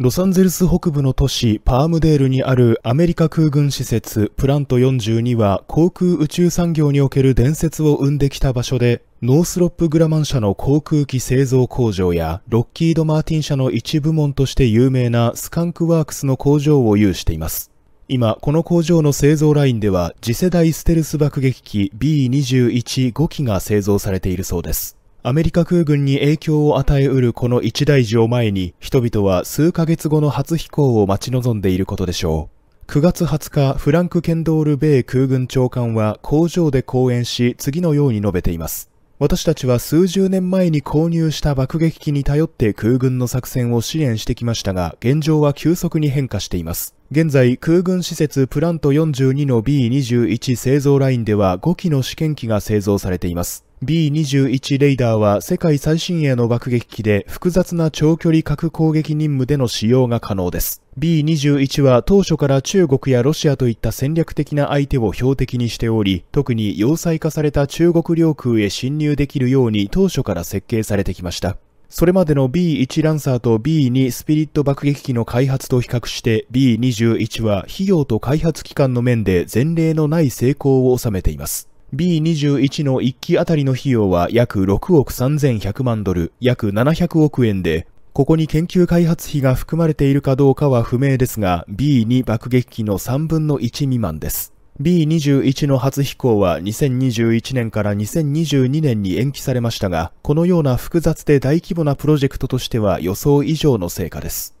ロサンゼルス北部の都市パームデールにあるアメリカ空軍施設プラント42は航空宇宙産業における伝説を生んできた場所でノースロップ・グラマン社の航空機製造工場やロッキード・マーティン社の一部門として有名なスカンクワークスの工場を有しています今この工場の製造ラインでは次世代ステルス爆撃機 B215 機が製造されているそうですアメリカ空軍に影響を与えうるこの一大事を前に、人々は数ヶ月後の初飛行を待ち望んでいることでしょう。9月20日、フランク・ケンドール米空軍長官は工場で講演し、次のように述べています。私たちは数十年前に購入した爆撃機に頼って空軍の作戦を支援してきましたが、現状は急速に変化しています。現在、空軍施設プラント42の B21 製造ラインでは5機の試験機が製造されています。B21 レーダーは世界最新鋭の爆撃機で複雑な長距離核攻撃任務での使用が可能です。B21 は当初から中国やロシアといった戦略的な相手を標的にしており、特に要塞化された中国領空へ侵入できるように当初から設計されてきました。それまでの B1 ランサーと B2 スピリット爆撃機の開発と比較して B21 は費用と開発期間の面で前例のない成功を収めています。B21 の1機あたりの費用は約6億3100万ドル、約700億円で、ここに研究開発費が含まれているかどうかは不明ですが、B2 爆撃機の3分の1未満です。B21 の初飛行は2021年から2022年に延期されましたが、このような複雑で大規模なプロジェクトとしては予想以上の成果です。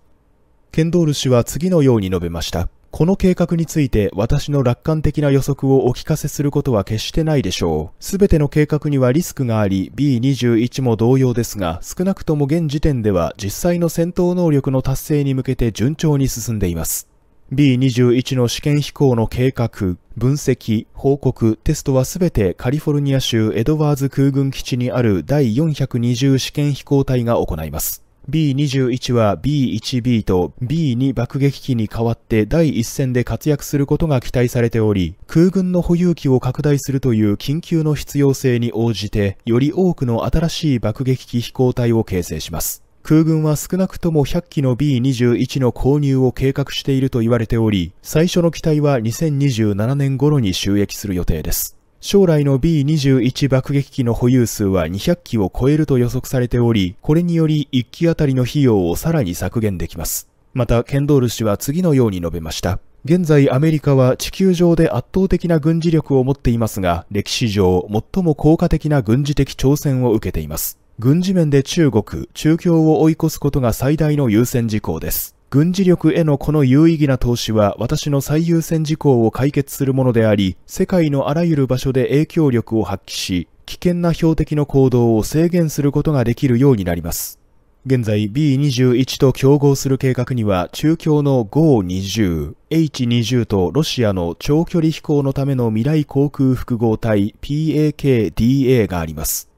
ケンドール氏は次のように述べました。この計画について私の楽観的な予測をお聞かせすることは決してないでしょう。すべての計画にはリスクがあり、B21 も同様ですが、少なくとも現時点では実際の戦闘能力の達成に向けて順調に進んでいます。B21 の試験飛行の計画、分析、報告、テストはすべてカリフォルニア州エドワーズ空軍基地にある第420試験飛行隊が行います。B21 は B1B と B2 爆撃機に代わって第一線で活躍することが期待されており、空軍の保有機を拡大するという緊急の必要性に応じて、より多くの新しい爆撃機飛行隊を形成します。空軍は少なくとも100機の B21 の購入を計画していると言われており、最初の機体は2027年頃に収益する予定です。将来の B21 爆撃機の保有数は200機を超えると予測されており、これにより1機あたりの費用をさらに削減できます。また、ケンドール氏は次のように述べました。現在アメリカは地球上で圧倒的な軍事力を持っていますが、歴史上最も効果的な軍事的挑戦を受けています。軍事面で中国、中共を追い越すことが最大の優先事項です。軍事力へのこの有意義な投資は私の最優先事項を解決するものであり、世界のあらゆる場所で影響力を発揮し、危険な標的の行動を制限することができるようになります。現在 B21 と競合する計画には中共の GO20、H20 とロシアの長距離飛行のための未来航空複合体 PAKDA があります。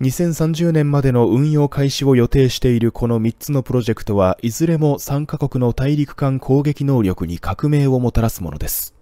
2030年までの運用開始を予定しているこの3つのプロジェクトはいずれも3カ国の大陸間攻撃能力に革命をもたらすものです。